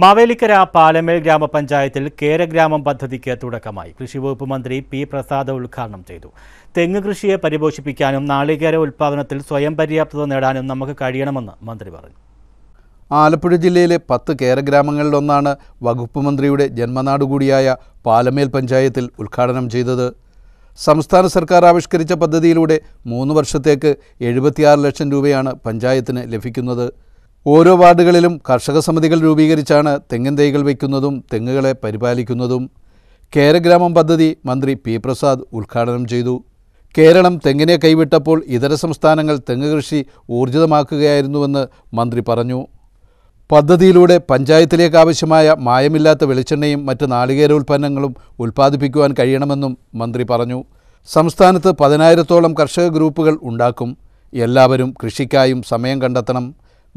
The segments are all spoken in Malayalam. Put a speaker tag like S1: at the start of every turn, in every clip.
S1: മാവേലിക്കര പാലമേൽ ഗ്രാമപഞ്ചായത്തിൽ കേരഗ്രാമം പദ്ധതിക്ക് തുടക്കമായി കൃഷിവകുപ്പ് മന്ത്രി പി പ്രസാദ് ഉദ്ഘാടനം ചെയ്തു തെങ്ങ് കൃഷിയെ പരിപോഷിപ്പിക്കാനും നാളികേര ഉൽപ്പാദനത്തിൽ സ്വയം പര്യാപ്തത നേടാനും നമുക്ക് കഴിയണമെന്ന് മന്ത്രി പറഞ്ഞു
S2: ആലപ്പുഴ ജില്ലയിലെ പത്ത് കേരഗ്രാമങ്ങളിലൊന്നാണ് വകുപ്പ് മന്ത്രിയുടെ ജന്മനാട് കൂടിയായ പാലമേൽ പഞ്ചായത്തിൽ ഉദ്ഘാടനം ചെയ്തത് സംസ്ഥാന സർക്കാർ ആവിഷ്കരിച്ച പദ്ധതിയിലൂടെ മൂന്ന് വർഷത്തേക്ക് എഴുപത്തിയാറ് ലക്ഷം രൂപയാണ് പഞ്ചായത്തിന് ലഭിക്കുന്നത് ഓരോ വാർഡുകളിലും കർഷക സമിതികൾ രൂപീകരിച്ചാണ് തെങ്ങിൻ തൈകൾ വയ്ക്കുന്നതും തെങ്ങുകളെ പരിപാലിക്കുന്നതും കേരഗ്രാമം പദ്ധതി മന്ത്രി പി പ്രസാദ് ഉദ്ഘാടനം ചെയ്തു കേരളം തെങ്ങിനെ കൈവിട്ടപ്പോൾ ഇതര സംസ്ഥാനങ്ങൾ തെങ്ങ് കൃഷി ഊർജിതമാക്കുകയായിരുന്നുവെന്ന് മന്ത്രി പറഞ്ഞു പദ്ധതിയിലൂടെ പഞ്ചായത്തിലേക്ക് ആവശ്യമായ മായമില്ലാത്ത വെളിച്ചെണ്ണയും മറ്റ് ഉൽപ്പന്നങ്ങളും ഉൽപ്പാദിപ്പിക്കുവാൻ കഴിയണമെന്നും മന്ത്രി പറഞ്ഞു സംസ്ഥാനത്ത് പതിനായിരത്തോളം കർഷക ഗ്രൂപ്പുകൾ ഉണ്ടാക്കും എല്ലാവരും കൃഷിക്കായും സമയം കണ്ടെത്തണം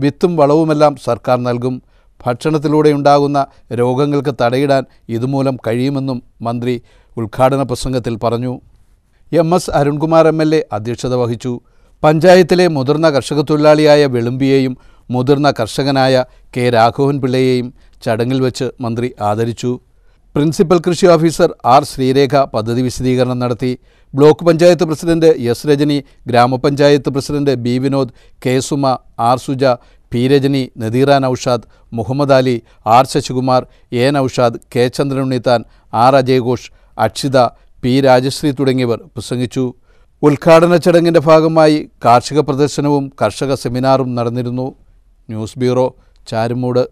S2: വിത്തും വളവുമെല്ലാം സർക്കാർ നൽകും ഭക്ഷണത്തിലൂടെയുണ്ടാകുന്ന രോഗങ്ങൾക്ക് തടയിടാൻ ഇതുമൂലം കഴിയുമെന്നും മന്ത്രി ഉദ്ഘാടന പ്രസംഗത്തിൽ പറഞ്ഞു M S Arunkumar M L A അധ്യക്ഷത വഹിച്ചു പഞ്ചായത്തിലെ മുതിർന്ന കർഷക തൊഴിലാളിയായ വെളുമ്പിയെയും മുതിർന്ന കർഷകനായ കെ രാഘവൻ പിള്ളയെയും ചടങ്ങിൽ വെച്ച് മന്ത്രി ആദരിച്ചു പ്രിൻസിപ്പൽ കൃഷി ഓഫീസർ ആർ ശ്രീരേഖ പദ്ധതി വിശദീകരണം നടത്തി block panchayat president S Rajani grama panchayat president B Vinod K Suma R Suja P Rajani നദീറാൻ Aushad Muhammad Ali R Sasikumar A Naushad K Chandran Unnithan R അജയഘോഷ് അക്ഷിത പി രാജശ്രീ തുടങ്ങിയവർ പ്രസംഗിച്ചു ഉദ്ഘാടന ചടങ്ങിൻ്റെ ഭാഗമായി കാർഷിക പ്രദർശനവും കർഷക സെമിനാറും നടന്നിരുന്നു ന്യൂസ് ബ്യൂറോ ചാരുമൂട്